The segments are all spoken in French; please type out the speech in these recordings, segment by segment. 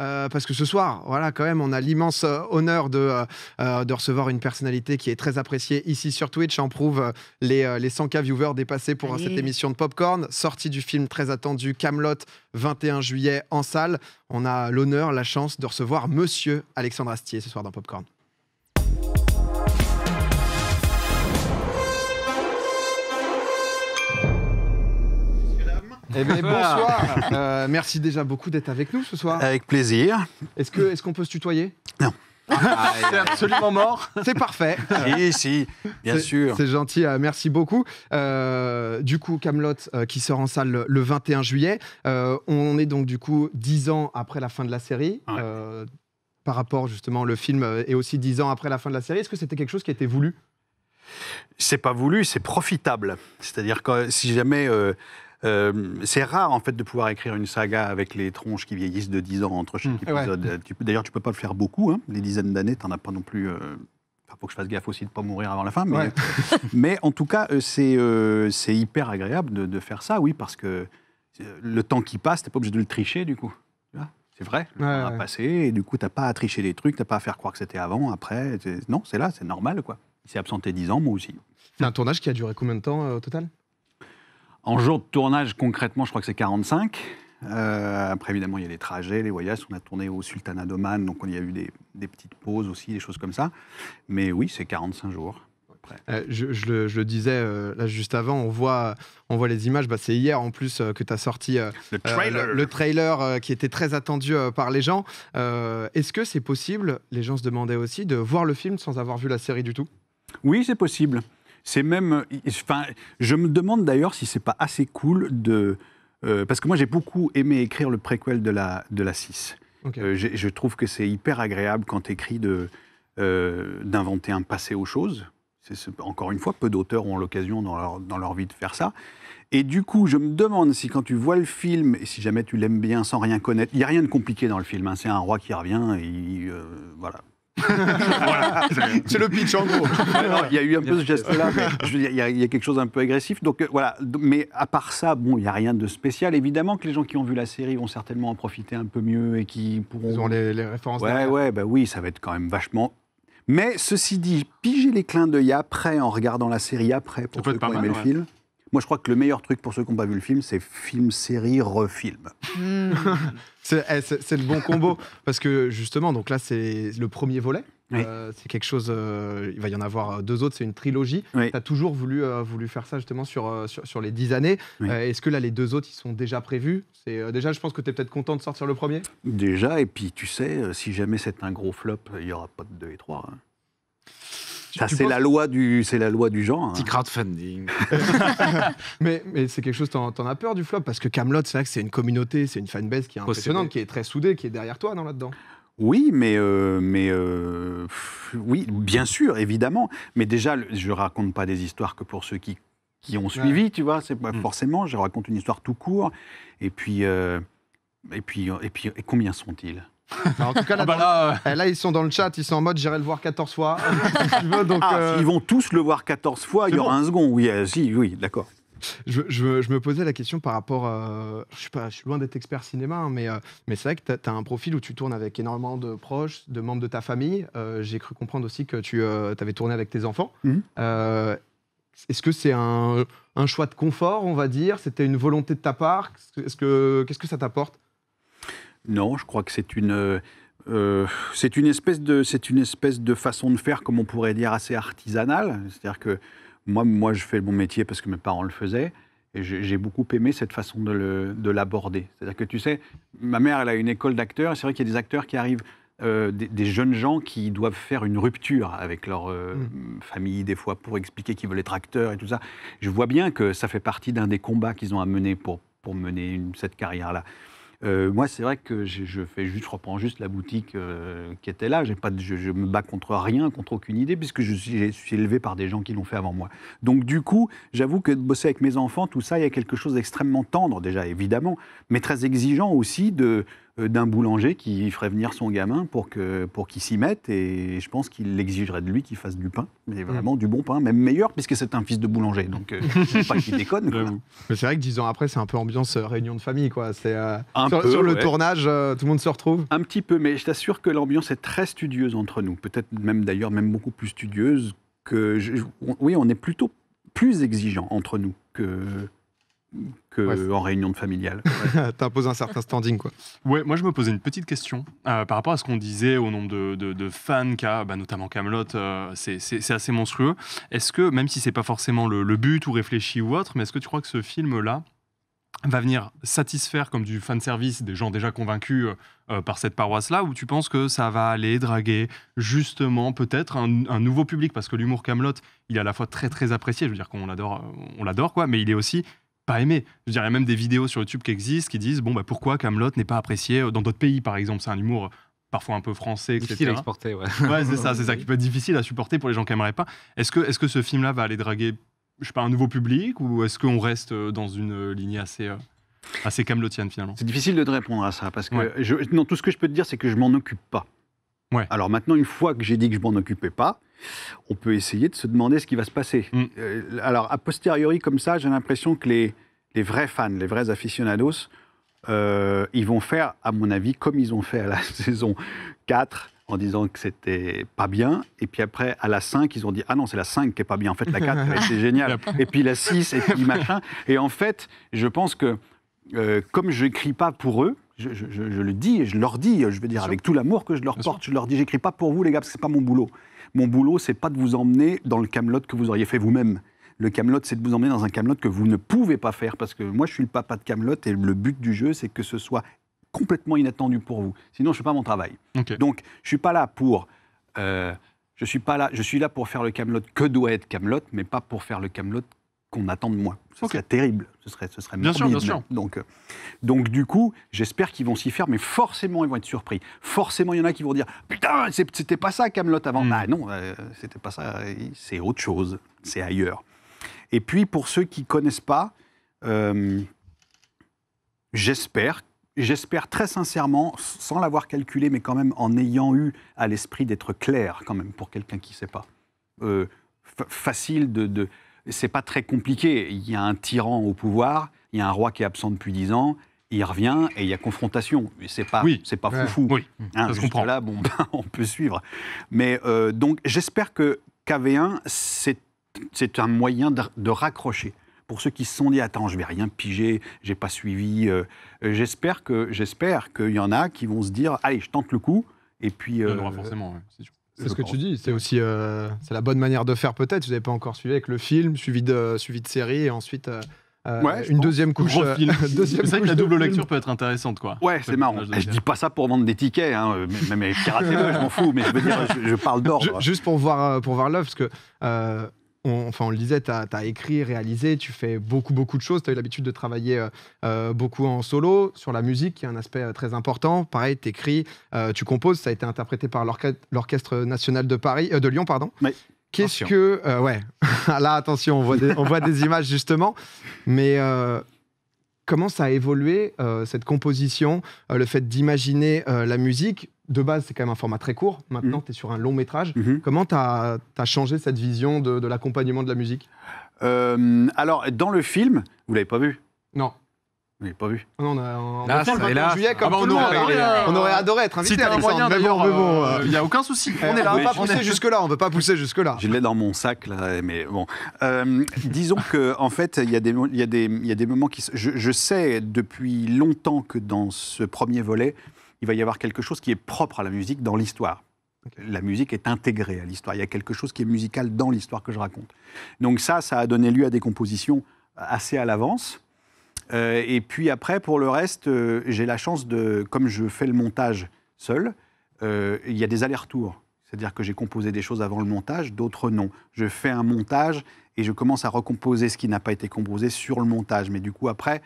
Euh, parce que ce soir, voilà, quand même, on a l'immense euh, honneur de, euh, de, recevoir une personnalité qui est très appréciée ici sur Twitch. En prouve les, les 100K viewers dépassés pour cette émission de Popcorn, sortie du film très attendu Camelot, 21 juillet en salle. On a l'honneur, la chance de recevoir Monsieur Alexandre Astier ce soir dans Popcorn. Eh bonsoir. Euh, merci déjà beaucoup d'être avec nous ce soir. Avec plaisir. Est-ce qu'on est peut se tutoyer Non. Ah, ah, c'est absolument mort. C'est parfait. Si, si, bien sûr. C'est gentil, euh, merci beaucoup. Euh, du coup, Camelot qui sort en salle le, 21 juillet. on est donc du coup dix ans après la fin de la série. par rapport justement le film est aussi dix ans après la fin de la série, est-ce que c'était quelque chose qui a été voulu c'est pas voulu, c'est profitable. C'est-à-dire que si jamais euh, c'est rare, en fait, de pouvoir écrire une saga avec les tronches qui vieillissent de 10 ans entre chaque mmh, épisode. Euh, d'ailleurs, tu peux pas le faire beaucoup. Hein. Les dizaines d'années, tu n'en as pas non plus... Euh, Il faut que je fasse gaffe aussi de ne pas mourir avant la fin, mais, en tout cas, c'est hyper agréable de, faire ça, oui, parce que le temps qui passe, t'es pas obligé de le tricher, du coup. C'est vrai, le temps a passé, et du coup, t'as pas à tricher des trucs, t'as pas à faire croire que c'était avant, après. Non, c'est là, c'est normal, quoi. Il s'est absenté 10 ans, moi aussi. C'est un tournage qui a duré combien de temps au total en jours de tournage, concrètement, je crois que c'est 45. Euh, après, évidemment, il y a les trajets, les voyages. On a tourné au Sultanat d'Oman, donc on y a eu des, petites pauses aussi, des choses comme ça. Mais oui, c'est 45 jours. Euh, je, le, disais euh, là juste avant, on voit, on voit les images. Bah, c'est hier en plus que tu as sorti le trailer qui était très attendu par les gens. Est-ce que c'est possible, les gens se demandaient aussi, de voir le film sans avoir vu la série du tout Oui, c'est possible. C'est même. Enfin, je me demande d'ailleurs si c'est pas assez cool de. Euh, parce que moi, j'ai beaucoup aimé écrire le préquel de la, de la 6. Euh, je trouve que c'est hyper agréable quand écrit euh, d'inventer un passé aux choses. C'est, encore une fois, peu d'auteurs ont l'occasion dans leur, dans leur vie de faire ça. Et du coup, je me demande si quand tu vois le film, et si jamais tu l'aimes bien sans rien connaître, il n'y a rien de compliqué dans le film. Hein. c'est un roi qui revient, et voilà, c'est le pitch en gros. Il y a eu un peu ce geste-là, il y, a quelque chose un peu agressif. Donc euh, voilà. Mais à part ça, bon, il n'y a rien de spécial. Évidemment que les gens qui ont vu la série vont certainement en profiter un peu mieux et qui pourront. Ils ont les, références. Ouais, ouais, bah oui, ça va être quand même vachement mais ceci dit, piger les clins d'œil après en regardant la série après pour ceux qui le film. Moi, je crois que le meilleur truc pour ceux qui n'ont pas vu le film, c'est film, série, refilm. Eh, c'est le bon combo. parce que justement, donc là, c'est le premier volet. Euh, c'est quelque chose. Euh, il va y en avoir deux autres, c'est une trilogie. Tu as toujours voulu, euh, voulu faire ça justement sur, sur, les dix années. Est-ce que là, les deux autres, ils sont déjà prévus Déjà, je pense que tu es peut-être content de sortir le premier Déjà, et puis tu sais, si jamais c'est un gros flop, il n'y aura pas de deux et trois, hein. Ça, c'est la, loi du, la loi du genre. Hein. Petit crowdfunding. mais c'est quelque chose, t'en as peur du flop Parce que Camelot, c'est vrai que c'est une communauté, c'est une fanbase qui est impressionnante, qui est très soudée, qui est derrière toi là-dedans. Oui, mais, euh, mais euh, oui, bien sûr, évidemment. Mais déjà, je raconte pas des histoires que pour ceux qui, ont suivi, tu vois. C'est hmm. forcément, je raconte une histoire tout court. Et puis, euh, et puis, et puis, et combien sont-ils en tout cas, là, ah bah eh, là, ils sont dans le chat, ils sont en mode j'irai le voir 14 fois. Ah, euh, ils vont tous le voir 14 fois, il y aura un second. Oui, euh, oui, d'accord. Je, me posais la question par rapport. Euh, je, suis loin d'être expert cinéma, hein, mais, mais c'est vrai que tu as, un profil où tu tournes avec énormément de proches, de membres de ta famille. J'ai cru comprendre aussi que tu avais tourné avec tes enfants. Mmh. Est-ce que c'est un, choix de confort, on va dire C'était une volonté de ta part Qu'est-ce que, -ce que ça t'apporte non, je crois que c'est une... Euh, euh, c'est une espèce de c'est une espèce de façon de faire comme on pourrait dire assez artisanale c'est-à-dire que moi moi je fais mon métier parce que mes parents le faisaient et j'ai beaucoup aimé cette façon de l'aborder c'est-à-dire que tu sais ma mère elle a une école d'acteurs c'est vrai qu'il y a des acteurs qui arrivent euh, des, jeunes gens qui doivent faire une rupture avec leur mm. famille des fois pour expliquer qu'ils veulent être acteurs et tout ça je vois bien que ça fait partie d'un des combats qu'ils ont à mener pour pour mener cette carrière là euh, moi, c'est vrai que je, fais juste, je reprends juste la boutique euh, qui était là. je, me bats contre rien, contre aucune idée, puisque je suis, suis élevé par des gens qui l'ont fait avant moi. Donc, du coup, j'avoue que de bosser avec mes enfants, tout ça, il y a quelque chose d'extrêmement tendre, déjà, évidemment, mais très exigeant aussi de, euh, d'un boulanger qui ferait venir son gamin pour qu'il pour s'y mette. Et je pense qu'il exigerait de lui qu'il fasse du pain, mais mm. vraiment du bon pain, même meilleur, puisque c'est un fils de boulanger. Donc, euh, pas qu'il déconne. Mais c'est vrai que dix ans après, c'est un peu ambiance euh, réunion de famille. quoi. C'est sur, le tournage, tout le monde se retrouve Un petit peu, mais je t'assure que l'ambiance est très studieuse entre nous. Peut-être même d'ailleurs, même beaucoup plus studieuse que. oui, on est plutôt plus exigeant entre nous que qu'en en réunion familiale. Ouais. T'imposes un certain standing, quoi. Ouais, moi je me posais une petite question euh, par rapport à ce qu'on disait au nombre de, de, fans qu'a, bah, notamment Camelot, euh, c'est assez monstrueux. Est-ce que, même si c'est pas forcément le, but ou réfléchi ou autre, mais est-ce que tu crois que ce film-là va venir satisfaire comme du fan service des gens déjà convaincus euh, par cette paroisse-là, ou tu penses que ça va aller draguer justement peut-être un, nouveau public parce que l'humour Camelot, il est à la fois très très apprécié, je veux dire qu'on l'adore, on l'adore quoi, mais il est aussi pas aimé. Je dirais même des vidéos sur YouTube qui existent qui disent bon bah pourquoi Camelot n'est pas apprécié euh, dans d'autres pays par exemple. C'est un humour euh, parfois un peu français, Difficile à exporter, c'est ça, c'est ça qui peut être difficile à supporter pour les gens qui n'aimeraient pas. Est-ce que, est -ce que ce film-là va aller draguer, je sais pas, un nouveau public ou est-ce qu'on reste euh, dans une ligne assez... assez camelotienne finalement. C'est difficile de répondre à ça parce que je, non, tout ce que je peux te dire, c'est que je m'en occupe pas. Alors maintenant, une fois que j'ai dit que je m'en occupais pas, on peut essayer de se demander ce qui va se passer. Mm. Euh, alors, a posteriori, comme ça, j'ai l'impression que les, vrais fans, les vrais aficionados, euh, ils vont faire, à mon avis, comme ils ont fait à la saison 4, en disant que c'était pas bien. Et puis après, à la 5, ils ont dit Ah non, c'est la 5 qui est pas bien. En fait, la 4, c'est génial. Et puis la 6, et puis machin. Et en fait, je pense que, euh, comme je n'écris pas pour eux, je, le dis et je leur dis, je veux dire, avec tout l'amour que je leur porte, je leur dis, j'écris pas pour vous, les gars, parce que c'est pas mon boulot. Mon boulot, c'est pas de vous emmener dans le camelot que vous auriez fait vous-même. Le camelot, c'est de vous emmener dans un camelot que vous ne pouvez pas faire, parce que moi, je suis le papa de camelot et le but du jeu, c'est que ce soit complètement inattendu pour vous. Sinon, je fais pas mon travail. Donc, je suis pas là pour. Euh, je suis pas là. Je suis là pour faire le camelot que doit être camelot, mais pas pour faire le camelot qu'on attend de moi. Ce serait terrible, ce serait, ce serait bien sûr, bien sûr. Donc, euh, donc du coup, j'espère qu'ils vont s'y faire, mais forcément ils vont être surpris. Forcément, il y en a qui vont dire putain, c'était pas ça Camelot avant. Hmm. Ah, non, euh, c'était pas ça. C'est autre chose, c'est ailleurs. Et puis pour ceux qui connaissent pas, euh, j'espère, j'espère très sincèrement, sans l'avoir calculé, mais quand même en ayant eu à l'esprit d'être clair quand même pour quelqu'un qui ne sait pas. facile de c'est pas très compliqué. Il y a un tyran au pouvoir, il y a un roi qui est absent depuis dix ans, il revient et il y a confrontation. C'est pas, c'est pas foufou. Oui, hein, ça Là, bon, ben, on peut suivre. Mais euh, donc, j'espère que KV1, c'est, c'est un moyen de, raccrocher. Pour ceux qui se sont dit, attends, je vais rien piger, j'ai pas suivi. Euh, j'espère que j'espère qu'il y en a qui vont se dire, allez, je tente le coup. Et puis. Euh, il y en aura forcément, c'est sûr. C'est ce que tu dis, c'est aussi euh, c'est la bonne manière de faire peut-être. Je n'avais pas encore suivi avec le film, suivi de, suivi de série et ensuite euh, euh, une deuxième couche. c'est vrai que la double lecture peut être intéressante. quoi. Ouais, c'est marrant. Je, ne dis pas ça pour vendre des tickets, hein, même, je m'en fous, mais je veux dire, je, parle d'or. Juste pour voir, pour voir l'œuvre, parce que enfin, on le disait, tu as, écrit, réalisé, tu fais beaucoup, beaucoup de choses. Tu as eu l'habitude de travailler euh, euh, beaucoup en solo, sur la musique, qui est un aspect euh, très important. Pareil, tu écris, tu composes. Ça a été interprété par l'Orchestre national de, Paris, de Lyon. pardon. Qu'est-ce que. ouais, ah, là, attention, on voit des images justement. Mais comment ça a évolué, cette composition, le fait d'imaginer la musique de base, c'est quand même un format très court. Maintenant, mhm. tu es sur un long métrage. Mhm. Comment tu as, changé cette vision de, l'accompagnement de la musique euh, Alors, dans le film, vous l'avez pas vu Non. Vous pas vu on a. On on, aurait, adoré être invité. à moyen mais bon, il euh, n'y euh, a aucun souci. on ne peut pas pousser jusque là. veut pas pousser jusque là. Je l'ai dans mon sac mais bon. disons que en fait, il y a des, y des moments qui. je sais depuis longtemps que dans ce premier volet il va y avoir quelque chose qui est propre à la musique dans l'histoire. La musique est intégrée à l'histoire. Il y a quelque chose qui est musical dans l'histoire que je raconte. Donc ça, ça a donné lieu à des compositions euh, assez à l'avance. Euh, et puis après, pour le reste, euh, j'ai la chance de, comme je fais le montage seul, il y a des allers-retours. C'est-à-dire que j'ai composé des choses avant le montage, d'autres non. Je fais un montage et je commence à recomposer ce qui n'a pas été composé sur le montage. Mais du coup, après,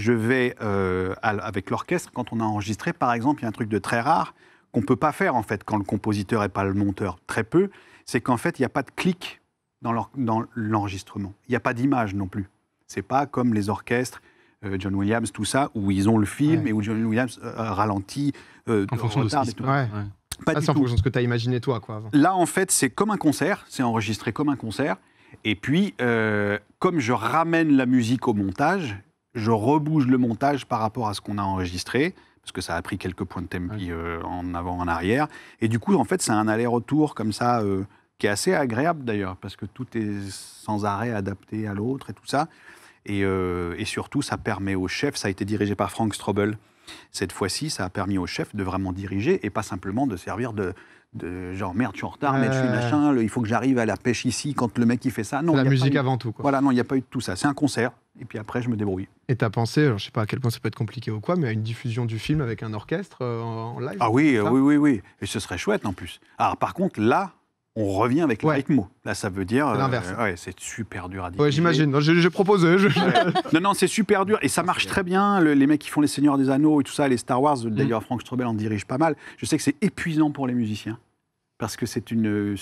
je vais euh, avec l'orchestre, quand on a enregistré, par exemple, il y a un truc de très rare qu'on ne peut pas faire, en fait, quand le compositeur n'est pas le monteur, très peu, c'est qu'en fait, il n'y a pas de clic dans l'enregistrement. Il n'y a pas d'image non plus. C'est pas comme les orchestres, euh, John Williams, tout ça, où ils ont le film et où John Williams euh, ralentit en fonction de ce tout. Pas ah, ce que tu as imaginé toi. Quoi, Là, en fait, c'est comme un concert, c'est enregistré comme un concert. Et puis, comme je ramène la musique au montage, je rebouge le montage par rapport à ce qu'on a enregistré, parce que ça a pris quelques points de tempi euh, en avant, en arrière. Et du coup, en fait, c'est un aller-retour comme ça, euh, qui est assez agréable d'ailleurs, parce que tout est sans arrêt adapté à l'autre et tout ça. Et, euh, et, surtout, ça permet au chef, ça a été dirigé par Frank Strobel. Cette fois-ci, ça a permis au chef de vraiment diriger et pas simplement de servir de, de genre merde, je suis en retard, mais machin, il faut que j'arrive à la pêche ici quand le mec il fait ça. Non, la musique avant tout. Voilà, non, il n'y a pas eu de tout ça. C'est un concert, et puis après, je me débrouille. Et t'as pensé, je je sais pas à quel point ça peut être compliqué ou quoi, mais à une diffusion du film avec un orchestre euh, en live Ah oui, oui, oui, oui. Et ce serait chouette en plus. Alors par contre, là, on revient avec le rythme. Là, ça veut dire. C'est euh, c'est super dur à dire. Ouais, j'imagine. Je proposé. Euh, non, non, c'est super dur. Et ça marche très bien. les mecs qui font Les Seigneurs des Anneaux et tout ça, les Star Wars, mm. d'ailleurs, Frank Strobel en dirige pas mal. Je sais que c'est épuisant pour les musiciens. Parce que c'est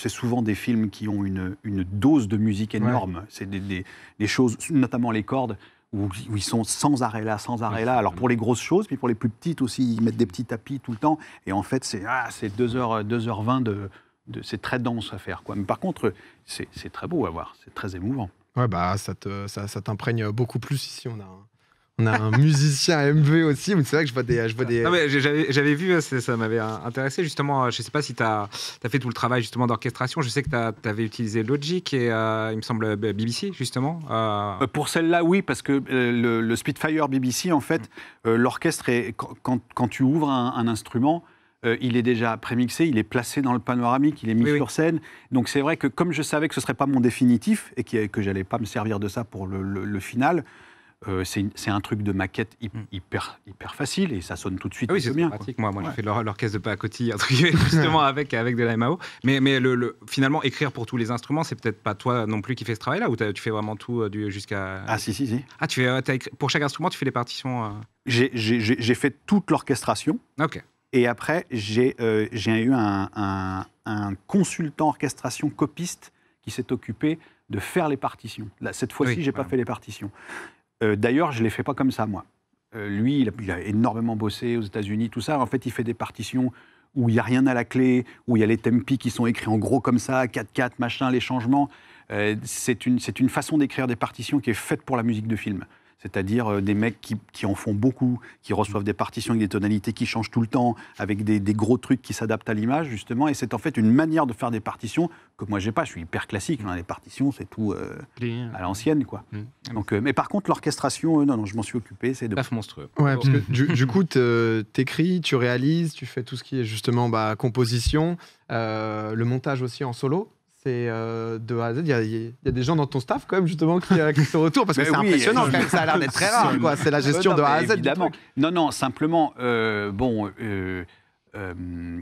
souvent des films qui ont une, dose de musique énorme. C'est des, choses, notamment les cordes où, ils sont sans arrêt là, sans arrêt là. Alors pour les grosses choses, puis pour les plus petites aussi, ils mettent des petits tapis tout le temps. Et en fait, c'est ah, 2 heures 2 2h20 de, c'est très dense à faire. Quoi. Mais par contre, c'est très beau à voir, c'est très émouvant. Ouais, bah, ça t'imprègne beaucoup plus ici, on a un... On a un musicien MV aussi, c'est vrai que je vois des. j'avais, vu, euh, ça m'avait intéressé justement. Euh, je ne sais pas si tu as, fait tout le travail justement d'orchestration. Je sais que tu avais utilisé Logic et euh, il me semble BBC justement. Pour celle-là, oui, parce que le, Spitfire BBC, en fait, l'orchestre, quand, tu ouvres un instrument, euh, il est déjà prémixé, il est placé dans le panoramique, il est mis sur scène. Donc c'est vrai que comme je savais que ce ne serait pas mon définitif et que, que j'allais pas me servir de ça pour le, final, euh, c'est un truc de maquette mm. hyper, hyper facile et ça sonne tout de suite ah oui, c'est bien. Pratique. Moi, j'ai fait l'orchestre de Pacotti, justement avec, avec de la MAO. Mais, le, finalement, écrire pour tous les instruments, c'est peut-être pas toi non plus qui fais ce travail-là ou tu fais vraiment tout euh, jusqu'à. Ah, si, si, si. Ah, tu pour chaque instrument, tu fais les partitions J'ai fait toute l'orchestration. Ah, ok. Et après, j'ai euh, eu un, consultant orchestration copiste qui s'est occupé de faire les partitions. Là, cette fois-ci, je j'ai pas fait les partitions. Euh, d'ailleurs, je les fais pas comme ça, moi. Euh, lui, il a, énormément bossé aux États-Unis, tout ça. En fait, il fait des partitions où il n'y a rien à la clé, où il y a les tempi qui sont écrits en gros comme ça, 4-4, machin, les changements. c'est une façon d'écrire des partitions qui est faite pour la musique de film c'est-à-dire euh, des mecs qui, en font beaucoup, qui reçoivent des partitions avec des tonalités qui changent tout le temps, avec des, gros trucs qui s'adaptent à l'image, justement. Et c'est en fait une manière de faire des partitions que moi, j'ai pas. Je suis hyper classique. Hein. Les partitions, c'est tout euh, à l'ancienne, quoi. Mm. Donc, euh, mais par contre, l'orchestration, non, non, je m'en suis occupé. C'est de... monstrueux. Ouais, parce que du, du coup, écris, tu réalises, tu fais tout ce qui est justement bah, composition, le montage aussi en solo c'est euh, de A à Z. Il y, a- des gens dans ton staff, quand même, justement, qui, se euh, qui sont parce que c'est impressionnant, Ça a l'air d'être très rare, C'est la gestion de A à Z. Évidemment. Non, non, simplement, euh, bon,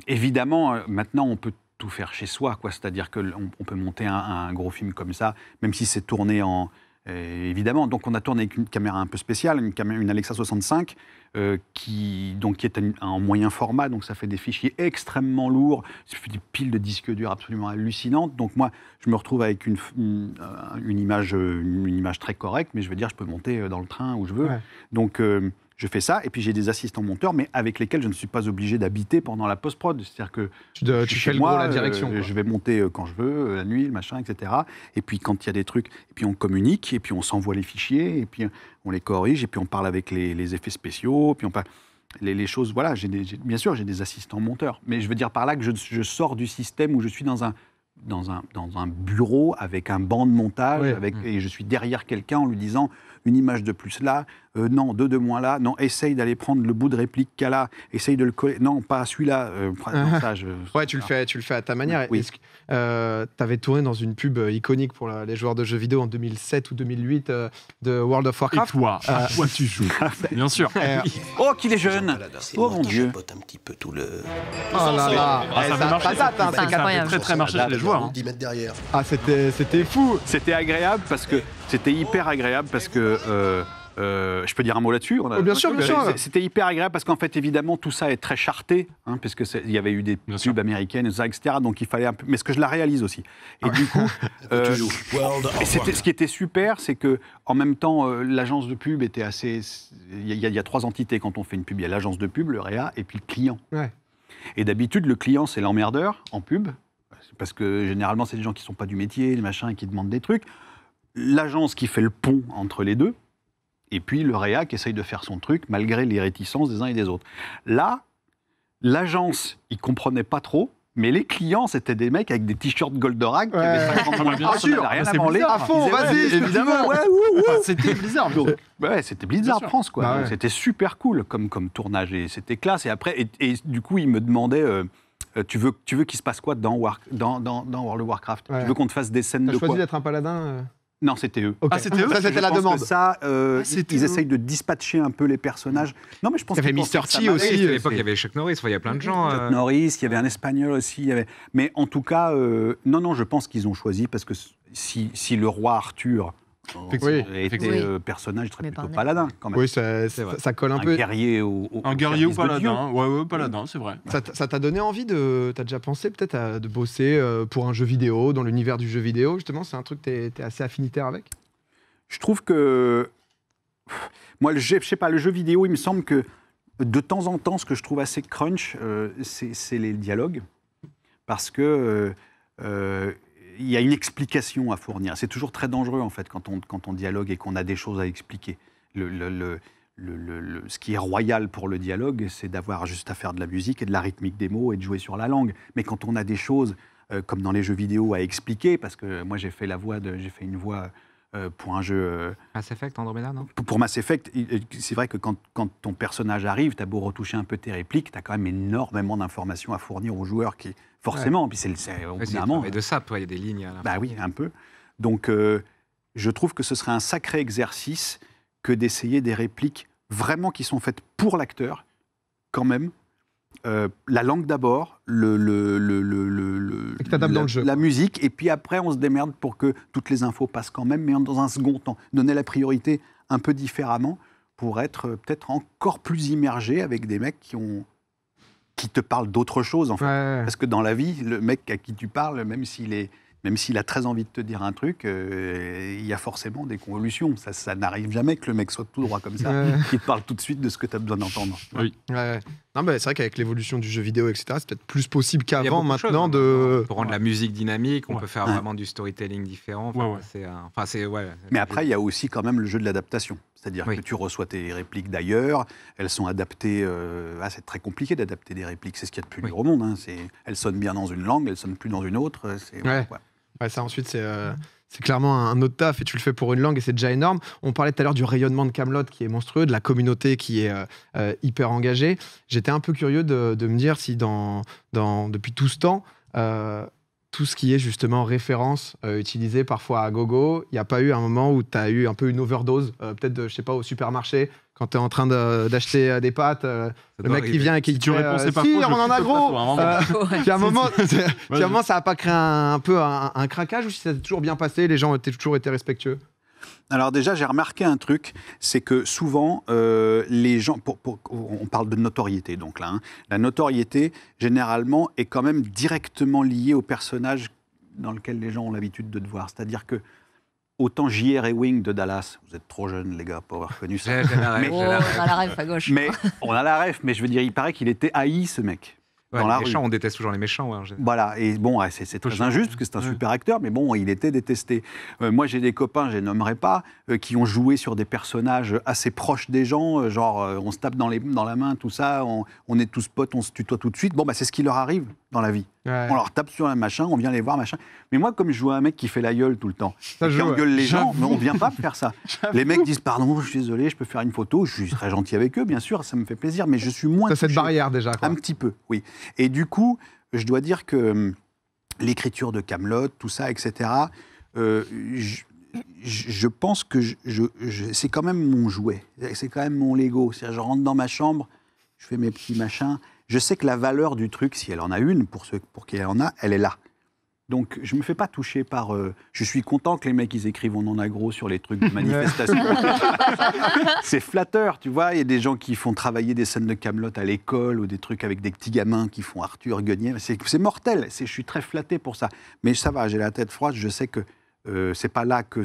évidemment, maintenant, on peut tout faire chez soi, quoi. C'est-à-dire qu'on on peut monter un gros film comme ça, même si c'est tourné en, euh, évidemment. Donc on a tourné avec une caméra un peu spéciale, une, caméra, une Alexa 65, euh, qui, donc, qui est en moyen format, donc ça fait des fichiers extrêmement lourds, des piles de disques durs absolument hallucinantes. Donc moi, je me retrouve avec une, euh, une, image, une image très correcte, mais je veux dire, je peux monter dans le train où je veux. Donc je fais ça, et puis j'ai des assistants monteurs, mais avec lesquels je ne suis pas obligé d'habiter pendant la post-prod. C'est-à-dire que tu, dois, moi, la euh, direction. je vais monter euh, quand je veux, euh, la nuit, le machin, etc. Et puis quand il y a des trucs, et puis on communique, et puis on s'envoie les fichiers, et puis on les corrige, et puis on parle avec les, effets spéciaux, puis on parle... Les, choses, voilà, bien sûr, j'ai des assistants monteurs, mais je veux dire par là que je, sors du système où je suis dans un dans un, dans un, bureau avec un banc de montage avec, mmh. et je suis derrière quelqu'un en lui disant une image de plus là, euh, non, deux de moins là, non, essaye d'aller prendre le bout de réplique qu'elle a, essaye de le coller, non, pas celui-là. Euh, ouais, tu le, fais, tu le fais à ta manière. Oui. Euh, tu avais tourné dans une pub euh, iconique pour les joueurs de jeux vidéo en 2007 ou 2008 de World of Warcraft. Et toi, à quoi tu joues Bien sûr. oh, qu'il est jeune Oh mon dieu un petit peu tout le... Oh là là Ça très très marché les joueurs. Hein. derrière. Ah, c'était fou C'était agréable parce que... C'était hyper agréable parce que euh, je peux dire un mot là-dessus oh, sûr, C'était hyper agréable parce qu'en fait, évidemment, tout ça est très charté, hein, parce qu'il y avait eu des pubs américaines, etc. Donc il fallait un peu. Mais ce que je la réalise aussi. Et du coup. Euh, ce qui était super, c'est que en même temps, euh, l'agence de pub était assez. Il y, a trois entités quand on fait une pub. Il y a l'agence de pub, le réa, e et puis le client. Et d'habitude, le client, c'est l'emmerdeur en pub, parce que généralement, c'est des gens qui ne sont pas du métier, les machins, et qui demandent des trucs. L'agence qui fait le pont entre les deux, et puis le réac essaye de faire son truc malgré les réticences des uns et des autres. Là, l'agence, ils comprenaient pas trop, mais les clients, c'était des mecs avec des t-shirts Goldorak qui avaient ah, sûr, rien à vas-y, évidemment. c'était Blizzard. ouais, c'était Blizzard France, quoi. Bah c'était super cool comme, comme tournage et c'était classe. Et après, et, du coup, ils me demandaient. Euh, euh, tu veux, tu veux qu'il se passe quoi dans, dans, World of Warcraft Tu veux qu'on te fasse des scènes de quoi T'as choisi d'être un paladin euh non, c'était eux. Ah, c'était eux Ça, c'était la demande. Ça, euh, ah, ils essayent de dispatcher un peu les personnages. Mm. Non, mais je pense Il y avait Mister T aussi, euh, à l'époque, il y avait Chuck Norris, il y a plein de gens. Chuck euh. Norris, il y avait un Espagnol aussi. y avait... Mais en tout cas, non, non, je pense qu'ils ont choisi parce que si, si le roi Arthur Oh. Oui, effectivement. Euh, personnage très plutôt paladin, quand même. Oui, ça, colle un, peu. Guerrier un guerrier ou paladin. Ouais, ouais, paladin, c'est vrai. Ça t'a donné envie de. T'as déjà pensé peut-être à de bosser euh, pour un jeu vidéo, dans l'univers du jeu vidéo, justement C'est un truc que t'es assez affinitaire avec Je trouve que. Moi, le jeu, je sais pas, le jeu vidéo, il me semble que de temps en temps, ce que je trouve assez crunch, euh, c'est les dialogues. Parce que il y a une explication à fournir. C'est toujours très dangereux, en fait, quand on, quand on dialogue et qu'on a des choses à expliquer. Le, le, le, ce qui est royal pour le dialogue, c'est d'avoir juste à faire de la musique et de la rythmique des mots et de jouer sur la langue. Mais quand on a des choses, euh, comme dans les jeux vidéo, à expliquer, parce que moi, j'ai fait la voix de... J'ai fait une voix... Euh, pour un jeu. Euh, Mass Effect, Andromeda, non pour, Mass Effect, c'est vrai que quand, quand, ton personnage arrive, tu as beau retoucher un peu tes répliques, tu as quand même énormément d'informations à fournir aux joueurs qui, forcément. Puis c'est, c'est évidemment Et de ça, il y a des lignes. Hein, bah oui, un peu. Donc, euh, je trouve que ce serait un sacré exercice que d'essayer des répliques vraiment qui sont faites pour l'acteur, quand même. Euh, la langue d'abord, la, musique, et puis après on se démerde pour que toutes les infos passent quand même, mais dans un second temps. Donner la priorité un peu différemment pour être euh, peut-être encore plus immergé avec des mecs qui ont qui te parle d'autre chose, en fait. Parce que dans la vie, le mec à qui tu parles, même s'il est même s'il a très envie de te dire un truc, euh, il y a forcément des convolutions. Ça, ça n'arrive jamais que le mec soit tout droit comme ça, qui te parle tout de suite de ce que tu as besoin d'entendre. Oui. Non, c'est vrai qu'avec l'évolution du jeu vidéo, etc., c'est peut-être plus possible qu'avant maintenant hein, de. rendre la musique dynamique, on peut faire vraiment du storytelling différent. mais après, il y a aussi quand même le jeu de l'adaptation. C'est-à-dire que tu reçois tes répliques d'ailleurs, elles sont adaptées. Euh, ah, c'est très compliqué d'adapter des répliques, c'est ce qu'il y a de plus dur au monde. Hein, elles sonnent bien dans une langue, elles sonnent plus dans une autre. Euh, ça ensuite, c'est. Euh, clairement un autre taf et tu le fais pour une langue et c'est déjà énorme. On parlait tout à l'heure du rayonnement de Camelot qui est monstrueux, de la communauté qui est hyper engagée. J'étais un peu curieux de, me dire si dans, depuis tout ce temps, tout ce qui est justement référence utilisé euh, utilisée parfois à gogo. Il n'y a pas eu un moment où tu as eu un peu une overdose, euh, peut-être, je sais pas, au supermarché, quand tu es en train d'acheter euh, des pâtes, le mec qui vient et qui tu si, on en a gros. Puis à un moment, ça n'a pas créé un, peu un, un craquage ou si ça s'est toujours bien passé, les gens ont toujours été respectueux alors déjà, j'ai remarqué un truc, c'est que souvent, euh, les gens, on parle de notoriété donc là, hein. la notoriété généralement est quand même directement liée au personnage dans lequel les gens ont l'habitude de te voir. C'est-à-dire que autant J.R. Wing de Dallas, vous êtes trop jeunes les gars pour avoir connu ça. mais, oh, on a la ref à gauche. Mais, on a la ref, mais je veux dire, il paraît qu'il était haï ce mec les méchants, on déteste toujours les méchants. Hein, voilà, et bon, c'est, injuste, parce que c'est un super acteur, mais bon, il était détesté. Euh, moi, j'ai des copains, je les nommerai pas, euh, qui ont joué sur des personnages assez proches des gens, euh, genre on se tape dans, les, dans la main, tout ça, on, on, est tous potes, on se tutoie tout de suite. Bon, bah, c'est ce qui leur arrive dans la vie. On leur tape sur un machin, on vient les voir, machin. Mais moi, comme je vois un mec qui fait la gueule tout le temps, qui engueule les gens, mais on vient pas faire ça. les mecs disent pardon, je suis désolé, je peux faire une photo, je suis très gentil avec eux, bien sûr, ça me fait plaisir, mais je suis moins. T'as cette barrière déjà. Un petit peu, oui. Et du coup, je dois dire que hum, l'écriture de Camelot, tout ça, etc. Euh, je, pense que c'est quand même mon jouet, c'est quand même mon Lego. Je rentre dans ma chambre, je fais mes petits machins je sais que la valeur du truc, si elle en a une, pour, ceux, pour qui en a, elle est là. Donc, je ne me fais pas toucher par. Euh, je suis content que les mecs, ils écrivent On en a sur les trucs de manifestation. c'est flatteur, tu vois. Il y a des gens qui font travailler des scènes de Camelot à l'école ou des trucs avec des petits gamins qui font Arthur, Guenier. C'est mortel. Je suis très flatté pour ça. Mais ça va, j'ai la tête froide. Je sais que euh, c'est pas là que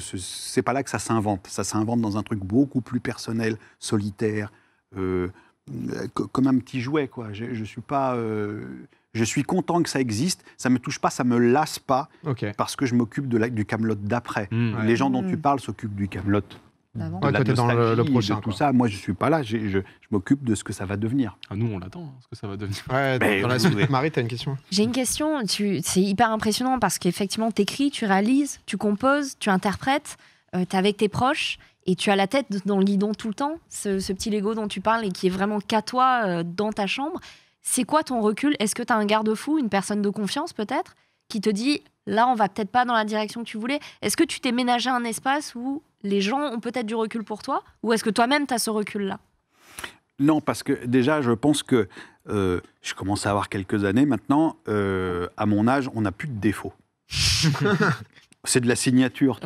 pas là que ça s'invente. Ça s'invente dans un truc beaucoup plus personnel, solitaire. Euh, euh, comme un petit jouet, quoi. Je, suis pas. Euh, je suis content que ça existe. Ça me touche pas, ça me lasse pas, parce que je m'occupe de du Camelot d'après. Hmm. Les gens dont tu hmm. parles s'occupent du Camelot. Ah bon. Ah, ouais, dans le, Tout ça, moi, je suis pas là. Je, je, m'occupe de ce que ça va devenir. Ah, nous, on l'attend, hein, ce que ça va devenir. Ouais, ben une question J'ai une question. c'est hyper impressionnant parce qu'effectivement, tu écris, tu réalises, tu composes, tu interprètes, euh, Tu es avec tes proches. Et tu as la tête dans le guidon tout le temps, ce, petit Lego dont tu parles et qui est vraiment qu'à toi euh, dans ta chambre. C'est quoi ton recul Est-ce que tu as un garde-fou, une personne de confiance peut-être, qui te dit là, on va peut-être pas dans la direction que tu voulais Est-ce que tu t'es ménagé un espace où les gens ont peut-être du recul pour toi Ou est-ce que toi-même, tu as ce recul-là Non, parce que déjà, je pense que euh, je commence à avoir quelques années maintenant. Euh, à mon âge, on n'a plus de défauts. C'est de la signature.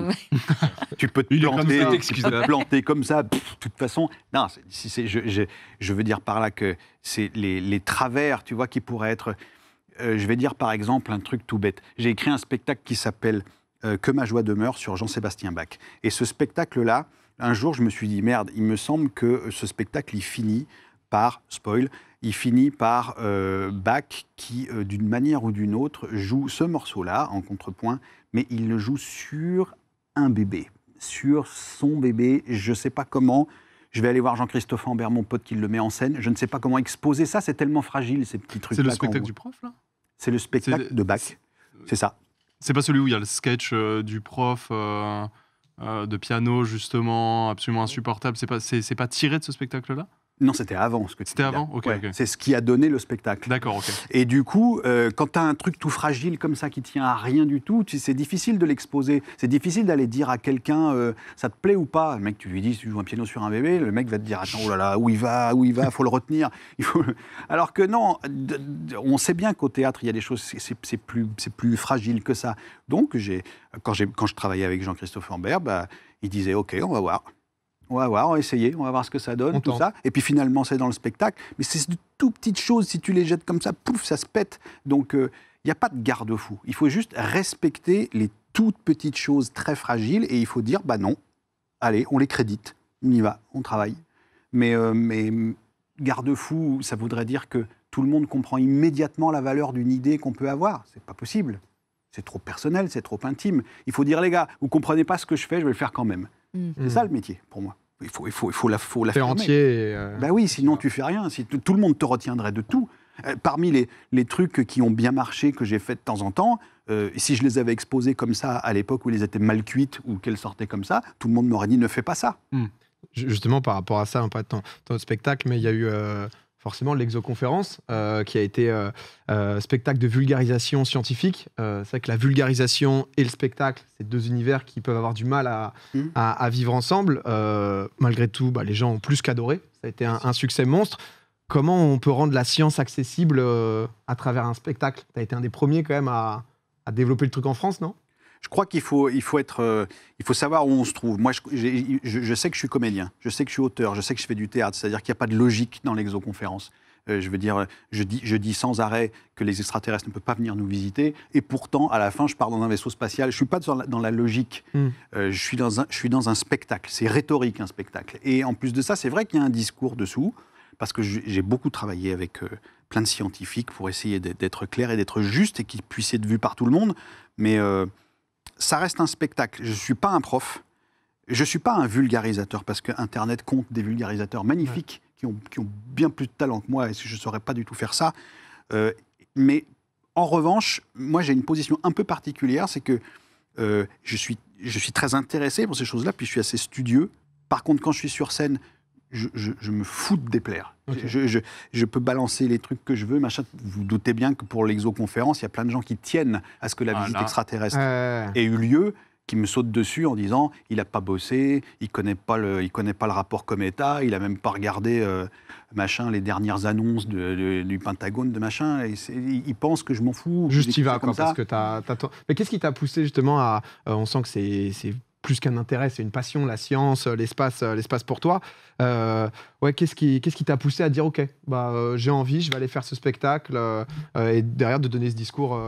tu peux te planter, comme ça, planter comme ça. de toute façon, non, c'est je, veux dire par là que c'est les, travers, tu vois, qui pourraient être. Euh, je vais dire par exemple un truc tout bête. J'ai écrit un spectacle qui s'appelle euh, Que ma joie demeure sur Jean-Sébastien Bach. Et ce spectacle-là, un jour, je me suis dit merde. Il me semble que euh, ce spectacle, il finit par spoil il finit par euh, Bach qui, euh, d'une manière ou d'une autre, joue ce morceau-là en contrepoint, mais il le joue sur un bébé, sur son bébé, je ne sais pas comment. Je vais aller voir Jean-Christophe Ambert, mon pote, qui le met en scène. Je ne sais pas comment exposer ça, c'est tellement fragile, ces petits trucs. C'est le spectacle du prof, là C'est le spectacle de Bach, c'est ça. C'est pas celui où il y a le sketch euh, du prof de piano, justement, absolument insupportable. C'est pas, c'est pas tiré de ce spectacle-là non, c'était avant ce que tu C'était avant Ok. C'est ce qui a donné le spectacle. D'accord, ok. Et du coup, euh, quand tu as un truc tout fragile comme ça qui tient à rien du tout, c'est difficile de l'exposer. C'est difficile d'aller dire à quelqu'un euh, ça te plaît ou pas. Le mec, tu lui dis tu joues un piano sur un bébé, le mec va te dire attends, oh là là, où il va, où il va, faut le retenir. Alors que non, on sait bien qu'au théâtre, il y a des choses, c'est plus, plus fragile que ça. Donc, quand, quand je travaillais avec Jean-Christophe Lambert, bah, il disait ok, on va voir. On va voir, on va essayer, on va voir ce que ça donne, tout ça. Et puis finalement, c'est dans le spectacle. Mais c'est de toutes petites choses, si tu les jettes comme ça, pouf, ça se pète. Donc, il euh, n'y a pas de garde-fou. Il faut juste respecter les toutes petites choses très fragiles et il faut dire, bah non, allez, on les crédite, on y va, on travaille. Mais, euh, mais garde-fou, ça voudrait dire que tout le monde comprend immédiatement la valeur d'une idée qu'on peut avoir. C'est pas possible. C'est trop personnel, c'est trop intime. Il faut dire, les gars, vous comprenez pas ce que je fais, je vais le faire quand même. Mm. C'est ça le mm. métier pour moi. Il faut, il faut, il faut la, la faire entier. Ben oui, sinon tu fais rien. Si tout, le monde te retiendrait de tout. Euh, parmi les, trucs qui ont bien marché que j'ai fait de temps en temps, euh, si je les avais exposés comme ça à l'époque où ils étaient mal cuites ou qu'elles sortaient comme ça, tout le monde m'aurait dit ne fais pas ça. Mm. Justement par rapport à ça, on pas de dans spectacle, mais il y a eu forcément l'exoconférence euh, qui a été euh, euh, spectacle de vulgarisation scientifique. c'est vrai que la vulgarisation et le spectacle, c'est deux univers qui peuvent avoir du mal à, mm. vivre ensemble. malgré tout, bah, les gens ont plus qu'adoré. Ça a été un, succès monstre. Comment on peut rendre la science accessible à travers un spectacle Tu as été un des premiers quand même à développer le truc en France, non je crois qu'il faut, il faut, être, euh, il faut savoir où on se trouve. Moi, je, sais que je suis comédien, je sais que je suis auteur, je sais que je fais du théâtre, c'est-à-dire qu'il n'y a pas de logique dans l'exoconférence. Euh, je veux dire, je dis, je dis sans arrêt que les extraterrestres ne peuvent pas venir nous visiter, et pourtant, à la fin, je pars dans un vaisseau spatial. Je ne suis pas dans la, dans la logique, hmm. euh, je, suis dans un, je suis dans un spectacle. C'est rhétorique, un spectacle. Et en plus de ça, c'est vrai qu'il y a un discours dessous, parce que j'ai beaucoup travaillé avec plein de scientifiques pour essayer d'être clair et d'être juste et qu'il puisse être vu par tout le monde. Mais ça reste un spectacle. Je ne suis pas un prof, je ne suis pas un vulgarisateur, parce que Internet compte des vulgarisateurs magnifiques qui, ont, bien plus de talent que moi, et je ne saurais pas du tout faire ça. Euh, mais en revanche, moi j'ai une position un peu particulière, c'est que euh, je, suis, je suis très intéressé pour ces choses-là, puis je suis assez studieux. Par contre, quand je suis sur scène, je, me fous de déplaire. Je, peux balancer les trucs que je veux, machin. Vous, vous doutez bien que pour l'exoconférence, il y a plein de gens qui tiennent à ce que la visite extraterrestre ait eu lieu qui me sautent dessus en disant il n'a pas bossé, il ne connaît, pas le, il connaît pas le rapport Cometa, il n'a même pas regardé euh, machin, les dernières annonces du Pentagone, de machin. Et il pense que je m'en fous. Juste, il va, comme quoi, ça. parce que Mais qu'est-ce qui t'a poussé justement à. Euh, on sent que c'est plus qu'un intérêt, c'est une passion, la science, euh, l'espace, euh, l'espace pour toi. Euh, ouais, qu'est-ce qui, qu'est-ce qui t'a poussé à dire ok, bah j'ai envie, je vais aller faire ce spectacle et derrière de donner ce discours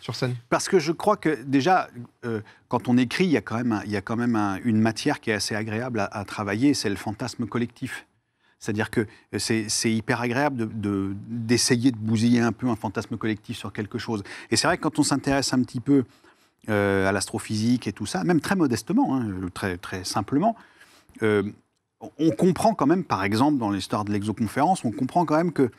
sur scène Parce que je crois que déjà, quand on écrit, il y a quand même, il y quand même une matière qui est assez agréable à, travailler, c'est le fantasme collectif. C'est-à-dire que c'est, hyper agréable d'essayer de, bousiller un peu un fantasme collectif sur quelque chose. Et c'est vrai que quand on s'intéresse un petit peu euh, à l'astrophysique et tout ça, même très modestement, hein, très, très simplement, euh, on comprend quand même, par exemple, dans l'histoire de l'exoconférence, on comprend quand même que,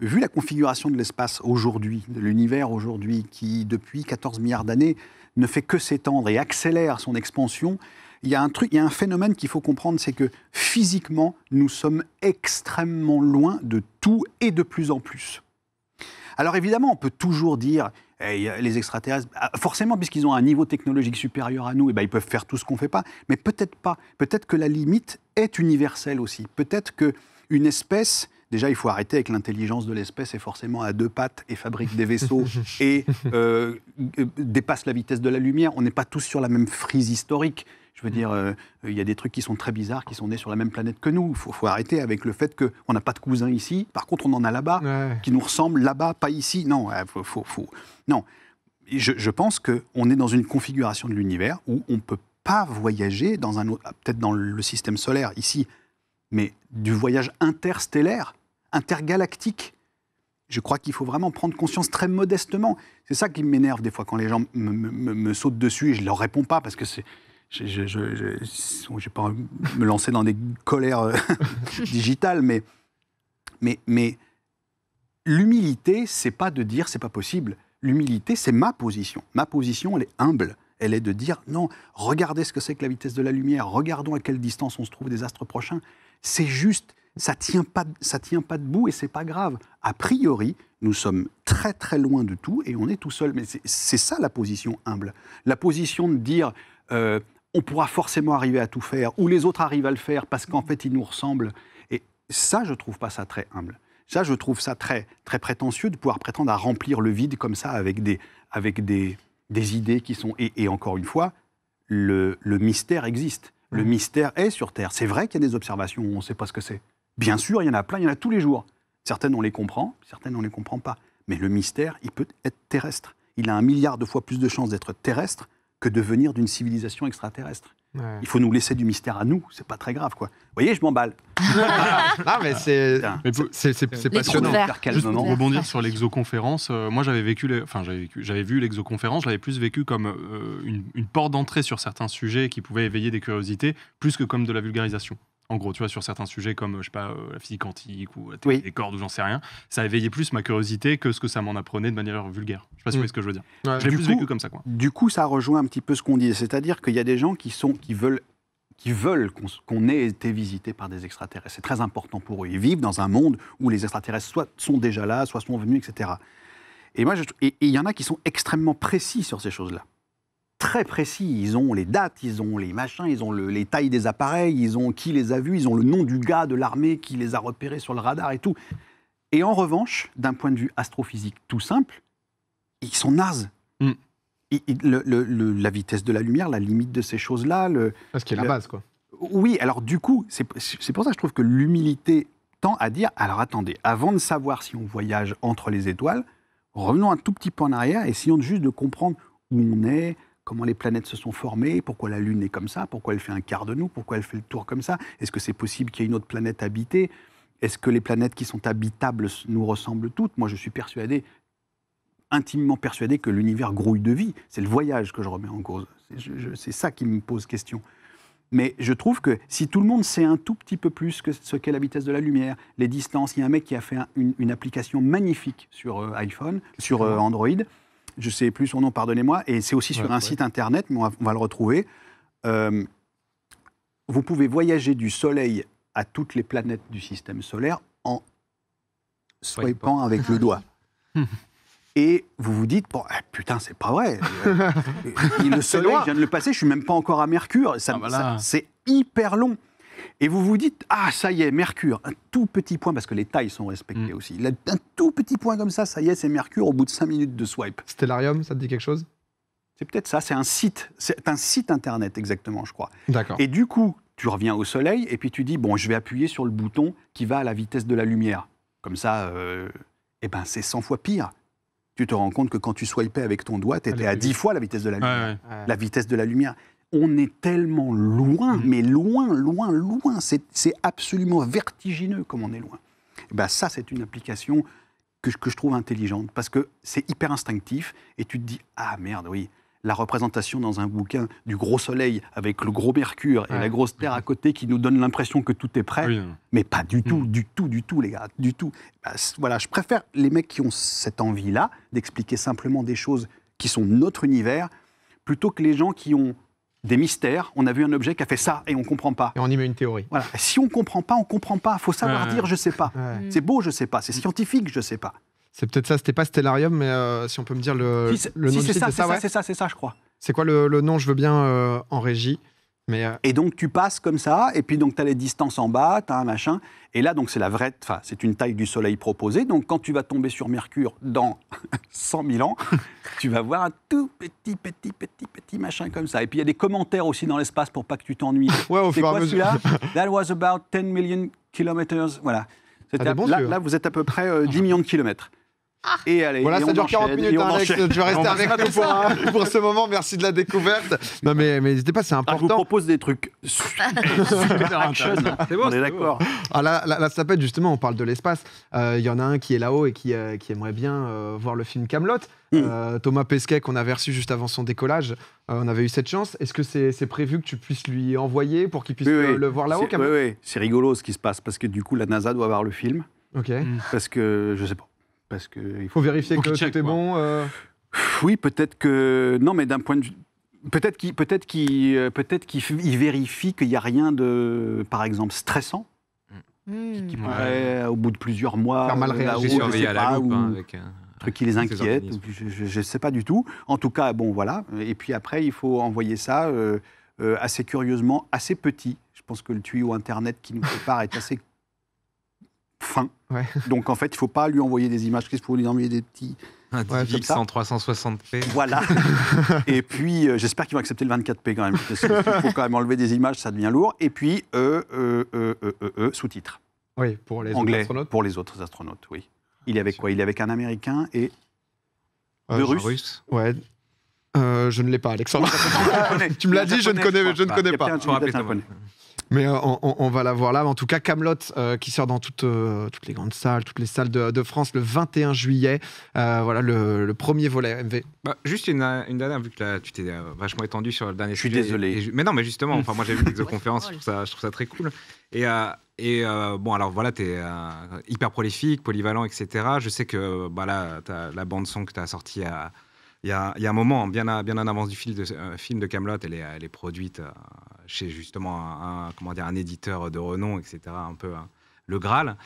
vu la configuration de l'espace aujourd'hui, de l'univers aujourd'hui, qui depuis 14 milliards d'années ne fait que s'étendre et accélère son expansion, il y a un truc, il y a un phénomène qu'il faut comprendre, c'est que physiquement, nous sommes extrêmement loin de tout et de plus en plus. Alors évidemment, on peut toujours dire eh, les extraterrestres, bah, forcément, puisqu'ils ont un niveau technologique supérieur à nous, et eh ben, ils peuvent faire tout ce qu'on ne fait pas. Mais peut-être pas. Peut-être que la limite est universelle aussi. Peut-être que une espèce Déjà, il faut arrêter avec l'intelligence de l'espèce est forcément à deux pattes et fabrique des vaisseaux et euh, euh, dépasse la vitesse de la lumière. On n'est pas tous sur la même frise historique. Je veux mm. dire, euh, euh, il y a des trucs qui sont très bizarres, qui sont nés sur la même planète que nous. Il faut, arrêter avec le fait qu'on n'a pas de cousins ici. Par contre, on en a là-bas, qui nous ressemblent là-bas, pas ici. Non, faut, faut, non. Je, je pense qu'on est dans une configuration de l'univers où on ne peut pas voyager dans un autre, peut-être dans le système solaire ici, mais du voyage interstellaire, intergalactique. Je crois qu'il faut vraiment prendre conscience très modestement. C'est ça qui m'énerve des fois quand les gens me, sautent dessus et je leur réponds pas parce que c'est je ne pas me lancer dans des colères euh, digitales, mais, mais, mais l'humilité, c'est pas de dire c'est pas possible. L'humilité, c'est ma position. Ma position, elle est humble. Elle est de dire non, regardez ce que c'est que la vitesse de la lumière, regardons à quelle distance on se trouve des astres prochains. C'est juste, ça tient pas, ça tient pas debout et c'est pas grave. A priori, nous sommes très très loin de tout et on est tout seul. Mais c'est ça la position humble. La position de dire euh, on pourra forcément arriver à tout faire, ou les autres arrivent à le faire parce qu'en fait, ils nous ressemblent. Et ça, je trouve pas ça très humble. Ça, je trouve ça très, très prétentieux de pouvoir prétendre à remplir le vide comme ça avec des, avec des, des idées qui sont... Et, encore une fois, le, mystère existe. Le mmh. mystère est sur Terre. C'est vrai qu'il y a des observations on ne sait pas ce que c'est. Bien sûr, il y en a plein, il y en a tous les jours. Certaines, on les comprend, certaines, on ne les comprend pas. Mais le mystère, il peut être terrestre. Il a un milliard de fois plus de chances d'être terrestre que d'une civilisation extraterrestre. Il faut nous laisser du mystère à nous, c'est pas très grave quoi. Vous voyez, je m'emballe. Ah, mais c'est passionnant. Juste pour rebondir sur l'exoconférence, euh, moi j'avais vécu, les, enfin j'avais vu l'exoconférence, je l'avais plus vécu comme euh, une porte d'entrée sur certains sujets qui pouvaient éveiller des curiosités, plus que comme de la vulgarisation. En gros, tu vois, sur certains sujets comme, euh, je sais pas, euh, la physique quantique ou la euh, théorie des cordes ou j'en sais rien, ça éveillé plus ma curiosité que ce que ça m'en apprenait de manière vulgaire. Je ne sais pas si vous mm. ce que je veux dire. Je l'ai plus vécu comme ça, Du coup, ça rejoint un petit peu ce qu'on dit. C'est-à-dire qu'il y a des gens qui, sont, qui veulent qui veulent qu'on ait été visité par des extraterrestres. C'est très important pour eux. Ils vivent dans un monde où les extraterrestres soit sont déjà là, soit sont venus, etc. Et moi, il y en a qui sont extrêmement précis sur ces choses-là très précis. Ils ont les dates, ils ont les machins, ils ont les tailles des appareils, ils ont qui les a vus, ils ont le nom du gars de l'armée qui les a repérés sur le radar et tout. Et en revanche, d'un point de vue astrophysique tout simple, ils sont nazes. Mm. la vitesse de la lumière, la limite de ces choses-là. qu'il y a la base, quoi. Oui, alors du coup, c'est pour ça que je trouve que l'humilité tend à dire alors attendez, avant de savoir si on voyage entre les étoiles, revenons un tout petit peu en arrière, essayons juste de comprendre où on est, comment les planètes se sont formées, pourquoi la Lune est comme ça, pourquoi elle fait un quart de nous, pourquoi elle fait le tour comme ça, est-ce que c'est possible qu'il y ait une autre planète habitée, est-ce que les planètes qui sont habitables nous ressemblent toutes Moi, je suis persuadé, intimement persuadé que l'univers grouille de vie. C'est le voyage que je remets en cause. C'est ça qui me pose question. Mais je trouve que si tout le monde sait un tout petit peu plus que ce qu'est la vitesse de la lumière, les distances, il y a un mec qui a fait une, application magnifique sur euh, iPhone, sur euh, Android, je ne sais plus son nom, pardonnez-moi, et c'est aussi sur un site internet, mais on va, le retrouver. Euh, vous pouvez voyager du Soleil à toutes les planètes du système solaire en swipant avec le doigt. Et vous vous dites, bon, ah, putain, c'est pas vrai. le soleil, vient de le passer, je suis même pas encore à Mercure. Ah, c'est hyper long. Et vous vous dites, ah, ça y est, Mercure, un tout petit point, parce que les tailles sont respectées mm. aussi. Un tout petit point comme ça, ça y est, c'est Mercure au bout de 5 minutes de swipe. Stellarium, ça te dit quelque chose C'est peut-être ça, c'est un site. C'est un site internet, exactement, je crois. D'accord. Et du coup, tu reviens au soleil et puis tu dis, bon, je vais appuyer sur le bouton qui va à la vitesse de la lumière. Comme ça, euh, eh ben, c'est 100 fois pire tu te rends compte que quand tu swipais avec ton doigt, tu étais à 10 fois la vitesse de la lumière. La vitesse de la lumière on est tellement loin, mm. mais loin, loin, loin. C'est absolument vertigineux comme on est loin. Et eh ben ça, c'est une application que je, trouve intelligente parce que c'est hyper instinctif et tu te dis ah merde oui. La représentation dans un bouquin du gros soleil avec le gros mercure et la grosse terre à mm-hmm. côté qui nous donne l'impression que tout est prêt, mais pas du tout, mm. du tout, du tout, les gars, du tout. Bah, voilà, je préfère les mecs qui ont cette envie-là d'expliquer simplement des choses qui sont notre univers plutôt que les gens qui ont des mystères. On a vu un objet qui a fait ça et on ne comprend pas. Et on y met une théorie. Si on ne comprend pas, on ne comprend pas. Il faut savoir dire je sais pas. C'est beau, je sais pas. C'est scientifique, je sais pas. C'est peut-être ça, c'était pas Stellarium, mais euh, si on peut me dire le, nom si, c'est ça, c'est ça, c'est ça, je crois. C'est quoi le, nom Je veux bien euh, en régie. Euh, et donc tu passes comme ça, et puis donc tu as les distances en bas, tu as un machin. Et là, donc c'est la vraie, enfin c'est une taille du Soleil proposée. Donc quand tu vas tomber sur Mercure dans 100 000 ans, tu vas voir un tout petit, petit, petit, petit machin comme ça. Et puis il y a des commentaires aussi dans l'espace pour pas que tu t'ennuies. Ouais, au c'est quoi celui-là That was about million kilometers. Voilà. Ah, là, vous êtes à peu près 10 euh, millions de kilomètres. Ah. Et allez, voilà, ça dure 40 minutes, hein, Tu vas rester avec nous pour, ce moment. Merci de la découverte. Non, mais, mais n'hésitez pas, c'est important. Ah, on je vous propose des trucs C'est bon, on est, d'accord. Ah, là, là, ça peut être justement, on parle de l'espace. Euh, il y en a un qui est là-haut et qui, euh, qui aimerait bien euh, voir le film Camelot. Hmm. Thomas Pesquet, qu'on avait reçu juste avant son décollage, on avait eu cette chance. Est-ce que c'est prévu que tu puisses lui envoyer pour qu'il puisse le, voir là-haut Oui, oui. c'est rigolo ce qui se passe parce que du coup, la NASA doit voir le film. Ok. Parce que je sais pas il faut vérifier que tout est bon. Euh. Oui, peut-être que. Non, mais d'un point de vue. Peut-être qu'il peut qu peut vérifie qu'il n'y a rien de, par exemple, stressant. Hmm. Qui, pourrait, euh, au bout de plusieurs mois, faire mal euh, réagir hein, un truc qui les inquiète. Je ne sais pas du tout. En tout cas, bon, voilà. Et puis après, il faut envoyer ça assez curieusement, assez petit. Je pense que le tuyau Internet qui nous prépare est assez fin. Donc en fait, il ne faut pas lui envoyer des images Qu'est-ce que vous lui envoyer des petits... Un en 360p. Voilà. et puis, j'espère qu'ils vont accepter le 24p quand même. Il faut quand même enlever des images, ça devient lourd. Et puis, sous-titres. Oui, pour les Anglais, autres astronautes. Pour les autres astronautes, oui. Il est avait quoi Il est avait un Américain et Le Russe. Ouais. je ne l'ai pas, Alexandre. tu me l'as dit, je ne connais, je ne connais pas. Mais euh, on, va la voir là. En tout cas, Camelot euh, qui sort dans toutes, euh, toutes les grandes salles, toutes les salles de, France le 21 juillet. voilà le, premier volet MV. Bah, juste une, dernière, vu que tu t'es vachement étendu sur le dernier je suis désolé. mais non, mais justement, mm. enfin, moi j'ai vu l'exoconférence, je, ça, je trouve ça très cool. Et, et bon, alors voilà, tu es hyper prolifique, polyvalent, etc. Je sais que bah, là, la bande-son que tu as sortie il y, a un moment, bien, en avance du film de, film de Camelot, elle est produite chez justement un, comment dire, un éditeur de renom, etc. Un peu hein, le Graal.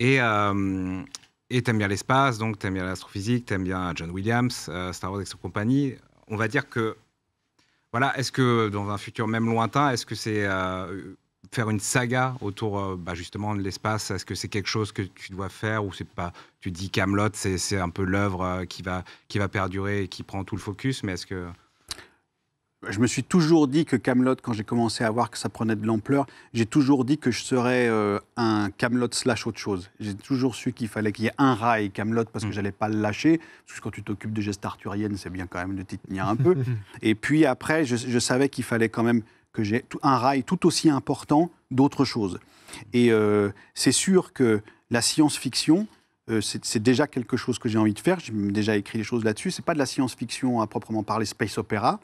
Et euh, t'aimes bien l'espace, donc t'aimes bien l'astrophysique, t'aimes bien John Williams, euh, Star Wars et son compagnie. On va dire que voilà, est-ce que dans un futur même lointain, est-ce que c'est euh, faire une saga autour euh, bah, justement de l'espace Est-ce que c'est quelque chose que tu dois faire ou c'est pas Tu dis Camelot, c'est un peu l'œuvre qui va qui va perdurer et qui prend tout le focus, mais est-ce que je me suis toujours dit que Camelot, quand j'ai commencé à voir que ça prenait de l'ampleur, j'ai toujours dit que je serais euh, un Camelot slash autre chose. J'ai toujours su qu'il fallait qu'il y ait un rail Camelot parce que mm. j'allais pas le lâcher. Parce que quand tu t'occupes de gestes arthuriennes, c'est bien quand même de t'y tenir un peu. Et puis après, je, savais qu'il fallait quand même que j'ai un rail tout aussi important d'autres choses. Et euh, c'est sûr que la science-fiction, euh, c'est déjà quelque chose que j'ai envie de faire. J'ai déjà écrit des choses là-dessus. C'est pas de la science-fiction à proprement parler, space opéra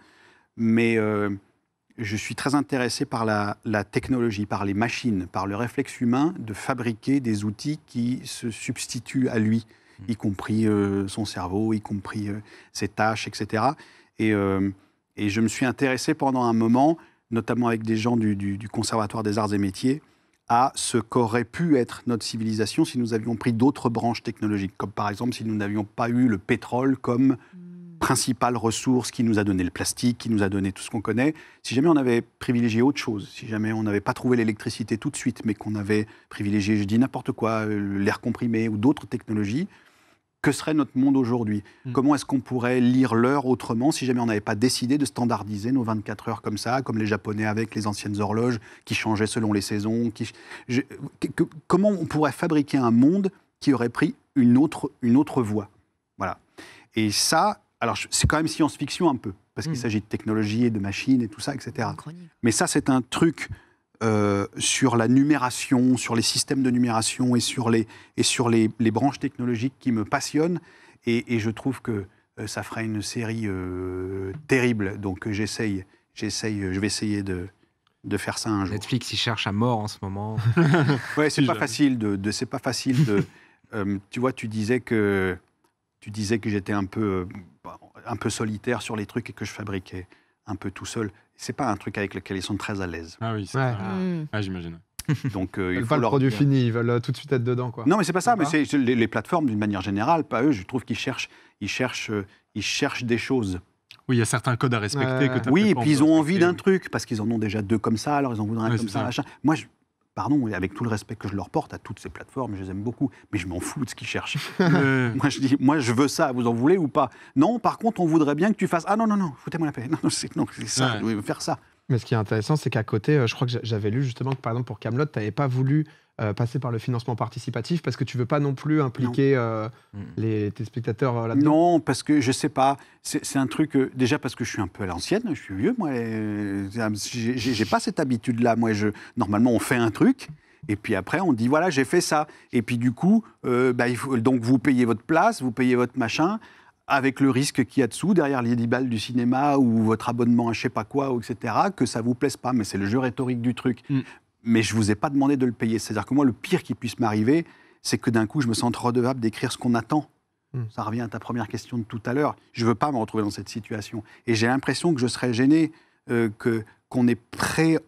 mais euh, je suis très intéressé par la, technologie, par les machines, par le réflexe humain de fabriquer des outils qui se substituent à lui, hmm. y compris euh, son cerveau, y compris euh, ses tâches, etc. Et, je me suis intéressé pendant un moment, notamment avec des gens du, du Conservatoire des Arts et Métiers, à ce qu'aurait pu être notre civilisation si nous avions pris d'autres branches technologiques, comme par exemple si nous n'avions pas eu le pétrole comme hmm principale ressource qui nous a donné le plastique, qui nous a donné tout ce qu'on connaît. Si jamais on avait privilégié autre chose, si jamais on n'avait pas trouvé l'électricité tout de suite, mais qu'on avait privilégié, je dis n'importe quoi, euh, l'air comprimé ou d'autres technologies, que serait notre monde aujourd'hui hmm. Comment est-ce qu'on pourrait lire l'heure autrement si jamais on n'avait pas décidé de standardiser nos 24 heures comme ça, comme les Japonais avec les anciennes horloges qui changeaient selon les saisons qui... Comment on pourrait fabriquer un monde qui aurait pris une autre, une autre voie Voilà. Et ça, alors, c'est quand même science-fiction un peu, parce qu'il mm. s'agit de technologie et de machines et tout ça, etc. Mais ça, c'est un truc euh, sur la numération, sur les systèmes de numération et sur les, et sur les, branches technologiques qui me passionnent. Et, je trouve que euh, ça ferait une série euh, terrible. Donc, j'essaye, j'essaye, je vais essayer de, de faire ça un jour. Netflix, il cherche à mort en ce moment. ouais, c'est pas, facile de, de c'est pas facile de. tu vois, tu disais que tu disais que j'étais un peu un peu solitaire sur les trucs que je fabriquais un peu tout seul. C'est pas un truc avec lequel ils sont très à l'aise. Ah oui, c'est j'imagine. Donc, ils veulent le produit fini, ils veulent euh, tout de suite être dedans. Quoi. Non, mais c'est pas ça. Mais c'est les, plateformes, d'une manière générale, pas eux. Je trouve qu'ils cherchent, ils cherchent, euh, ils cherchent des choses. Oui, il y a certains codes à respecter. Que oui, et puis ils ont envie d'un truc parce qu'ils en ont déjà deux comme ça, alors ils en voudraient un comme ça. ça. Moi, je, pardon, avec tout le respect que je leur porte à toutes ces plateformes, je les aime beaucoup, mais je m'en fous de ce qu'ils cherchent. Euh, moi, je dis, moi, je veux ça, vous en voulez ou pas Non, par contre, on voudrait bien que tu fasses. Ah non, non, non, foutez-moi la paix. Non, non, c'est ça, vous je faire ça. Mais ce qui est intéressant, c'est qu'à côté, euh, je crois que j'avais lu justement que par exemple pour Camelot, tu n'avais pas voulu euh, passer par le financement participatif parce que tu veux pas non plus impliquer euh, mm. les, tes spectateurs là-dedans Non, parce que je sais pas. C'est un truc, déjà parce que je suis un peu à l'ancienne, je suis vieux, moi. J'ai pas cette habitude-là. Moi, je, normalement, on fait un truc. Et puis après, on dit voilà, j'ai fait ça. Et puis du coup, bah, donc vous payez votre place, vous payez votre machin avec le risque qu'il y a dessous, derrière les 10 du cinéma ou votre abonnement à je sais pas quoi, etc., que ça ne vous plaise pas. Mais c'est le jeu rhétorique du truc. Mm. Mais je ne vous ai pas demandé de le payer. C'est-à-dire que moi, le pire qui puisse m'arriver, c'est que d'un coup, je me sente redevable d'écrire ce qu'on attend. Mm. Ça revient à ta première question de tout à l'heure. Je ne veux pas me retrouver dans cette situation. Et j'ai l'impression que je serais gêné, euh, que qu'on ait pré,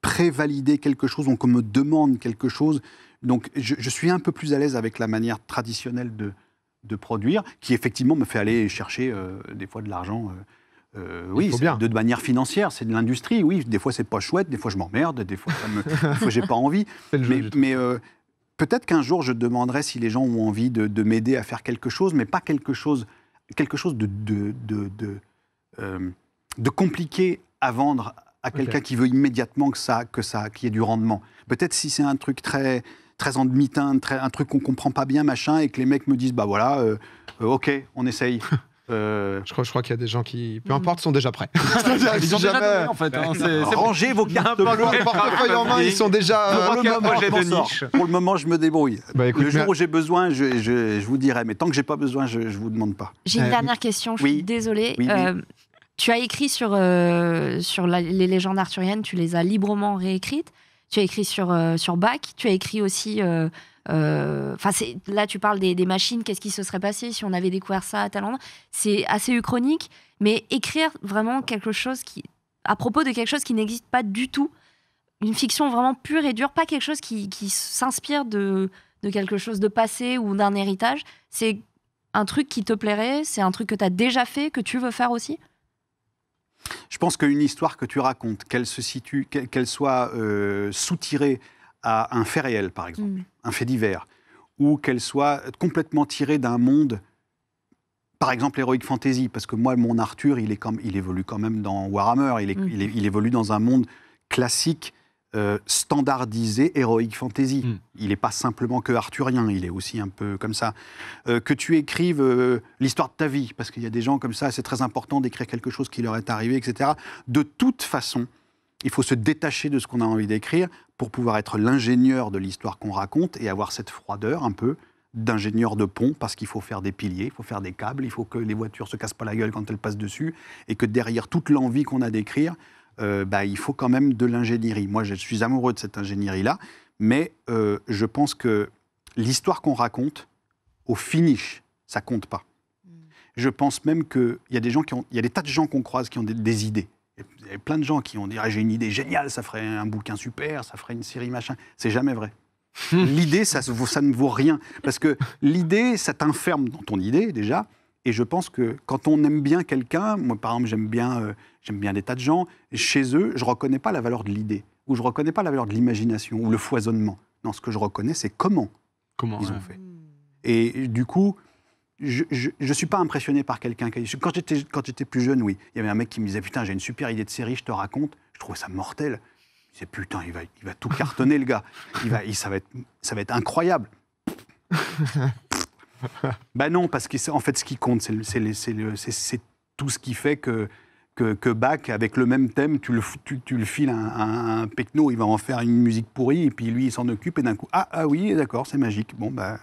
prévalidé quelque chose, qu'on me demande quelque chose. Donc, je suis un peu plus à l'aise avec la manière traditionnelle de, de produire, qui effectivement me fait aller chercher euh, des fois de l'argent. Euh, euh, oui, de manière financière, c'est de l'industrie. Oui, des fois c'est pas chouette, des fois je m'emmerde, des fois, je j'ai pas envie. mais, peut-être qu'un jour je demanderai si les gens ont envie de, m'aider à faire quelque chose, mais pas quelque chose, quelque chose de, compliqué à vendre à quelqu'un qui veut immédiatement que ça, que ça, qu'il y ait du rendement. Peut-être si c'est un truc très très en demi-teinte, un truc qu'on comprend pas bien, machin, et que les mecs me disent, bah voilà, euh, euh, ok, on essaye. Euh, je crois, qu'il y a des gens qui, peu mm. importe, sont déjà prêts. ils sont en fait. c'est vos cartes. ils sont déjà. Pour le, moment, je me débrouille. Bah, le jour où j'ai besoin, je, vous dirai. Mais tant que j'ai pas besoin, je, ne vous demande pas. J'ai une dernière question. Je suis désolée. tu as écrit sur, les légendes arthuriennes. Tu les as librement réécrites tu as écrit sur, euh, sur Bach, tu as écrit aussi. Euh, euh, enfin, là, tu parles des, machines, qu'est-ce qui se serait passé si on avait découvert ça à tel C'est assez chronique, mais écrire vraiment quelque chose qui. à propos de quelque chose qui n'existe pas du tout, une fiction vraiment pure et dure, pas quelque chose qui, qui s'inspire de, de quelque chose de passé ou d'un héritage, c'est un truc qui te plairait, c'est un truc que tu as déjà fait, que tu veux faire aussi je pense qu'une histoire que tu racontes, qu'elle se situe, qu'elle soit euh, soutirée à un fait réel, par exemple, mm. un fait divers, ou qu'elle soit complètement tirée d'un monde, par exemple héroïque fantasy, parce que moi, mon Arthur, il, est comme, il évolue quand même dans Warhammer, il mm. évolue dans un monde classique euh, standardisé Heroic Fantasy. Hmm. Il n'est pas simplement que arthurien, il est aussi un peu comme ça. Euh, que tu écrives euh, l'histoire de ta vie, parce qu'il y a des gens comme ça, c'est très important d'écrire quelque chose qui leur est arrivé, etc. De toute façon, il faut se détacher de ce qu'on a envie d'écrire pour pouvoir être l'ingénieur de l'histoire qu'on raconte et avoir cette froideur un peu d'ingénieur de pont parce qu'il faut faire des piliers, il faut faire des câbles, il faut que les voitures ne se cassent pas la gueule quand elles passent dessus et que derrière toute l'envie qu'on a d'écrire, euh, bah, il faut quand même de l'ingénierie. Moi, je suis amoureux de cette ingénierie-là, mais euh, je pense que l'histoire qu'on raconte, au finish, ça compte pas. Mm. Je pense même qu'il y a des gens qui il y a des tas de gens qu'on croise qui ont des, idées. Il y a plein de gens qui ont dit ah, j'ai une idée géniale, ça ferait un bouquin super, ça ferait une série machin. C'est jamais vrai. l'idée, ça, ça ne vaut rien. Parce que l'idée, ça t'inferme dans ton idée déjà. Et je pense que quand on aime bien quelqu'un, moi par exemple j'aime bien, euh, j'aime bien des tas de gens, chez eux je ne reconnais pas la valeur de l'idée, ou je ne reconnais pas la valeur de l'imagination, ou le foisonnement. Non, ce que je reconnais c'est comment, comment ils ont fait. Et du coup, je ne suis pas impressionné par quelqu'un. Quand j'étais plus jeune, oui, il y avait un mec qui me disait Putain, j'ai une super idée de série, je te raconte. Je trouvais ça mortel. Je disais Putain, il va, il va tout cartonner, le gars. Il va, il, ça, va être, ça va être incroyable. Bah non, parce que fait, ce qui compte, c'est tout ce qui fait que, que, Bach, avec le même thème, tu le, tu, files à un, un, il va en faire une musique pourrie, et puis lui, il s'en occupe, et d'un coup, ah, ah oui, d'accord, c'est magique. Bon, bah,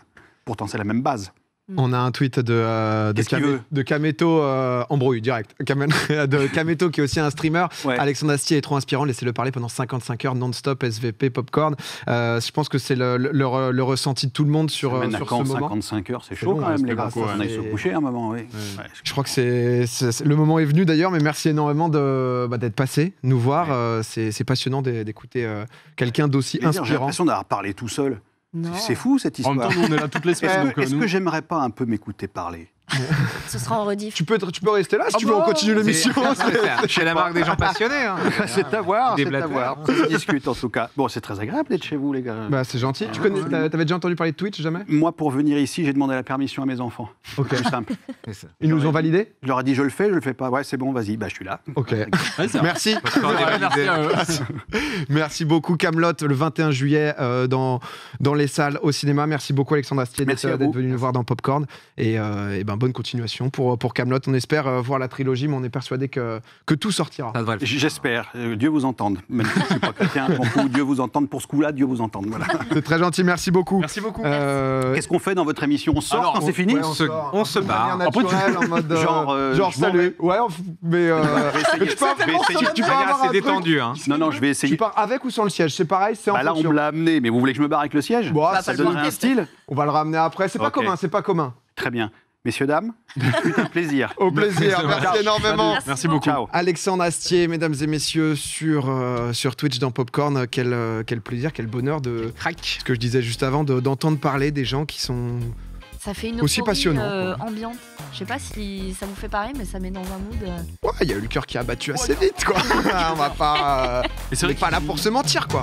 pourtant, c'est la même base. Hmm. On a un tweet de, euh, de, Kameto euh, embrouille direct. de Kameto qui est aussi un streamer. Alexandre Astier est trop inspirant. Laissez-le parler pendant 55 heures non-stop SVP popcorn. Euh, je pense que c'est le, le, ressenti de tout le monde sur, sur ce moment. 55 heures, c'est chaud quand même. Les gars, on aille se coucher à un moment. Oui. je crois que c'est le moment est venu d'ailleurs. Mais merci énormément bah, d'être passé, nous voir. c'est passionnant d'écouter quelqu'un d'aussi inspirant. J'ai l'impression d'avoir parlé tout seul. C'est fou cette histoire. est euh, euh, ce que j'aimerais pas un peu m'écouter parler Ce sera en rediff. Tu peux, tu peux rester là si ah tu veux, continuer on continue l'émission. Chez la marque des gens passionnés. Hein. c'est à voir, c'est à voir. On discute en tout cas. Bon, c'est très agréable d'être chez vous, les gars. Bah, c'est gentil. tu connais, t'avais déjà entendu parler de Twitch, jamais Moi, pour venir ici, j'ai demandé la permission à mes enfants. Ok. simple. Ils nous ont validé Je leur ai dit, je le fais, je le fais pas. Ouais, c'est bon, vas-y, bah, je suis là. Ok. Merci. Merci beaucoup, Camelot, le 21 juillet euh, dans, dans les salles au cinéma. Merci beaucoup, Alexandre Astier, d'être venu nous voir dans Popcorn. Et, euh, ben bonne continuation pour, pour Camelot. On espère euh, voir la trilogie, mais on est persuadé que, que tout sortira. J'espère. Euh, Dieu vous entende. Même si je pas chrétien, bon Dieu vous entende. Pour ce coup-là, Dieu vous entende. Voilà. C'est très gentil. Merci beaucoup. Merci beaucoup. Euh, Qu'est-ce qu'on fait dans votre émission On sort quand c'est fini on, se, on barre. en mode, genre, salut. Ouais, mais tu pars. Tu c'est détendu. Hein. Non, non, je vais essayer. Tu pars avec ou sans le siège C'est pareil. C'est bah là, on me l'a amené. Mais vous voulez que je me barre avec le siège bah, Ça, ça donne un style. On va le ramener après. C'est pas commun. C'est pas commun. Très bien. Messieurs, dames, plaisir. Au plaisir, merci, énormément. Merci, beaucoup. Alexandre Astier, mesdames et messieurs, sur, euh, sur Twitch dans Popcorn, euh, quel, euh, quel plaisir, quel bonheur de... Crac. Ce que je disais juste avant, d'entendre parler des gens qui sont... Ça fait une aussi passionnant. Euh, ambiante. Je sais pas si ça vous fait pareil, mais ça met dans un mood. Ouais, il y a eu le cœur qui a battu oh, assez vite, quoi. On va pas... Et pas là pour se mentir, quoi.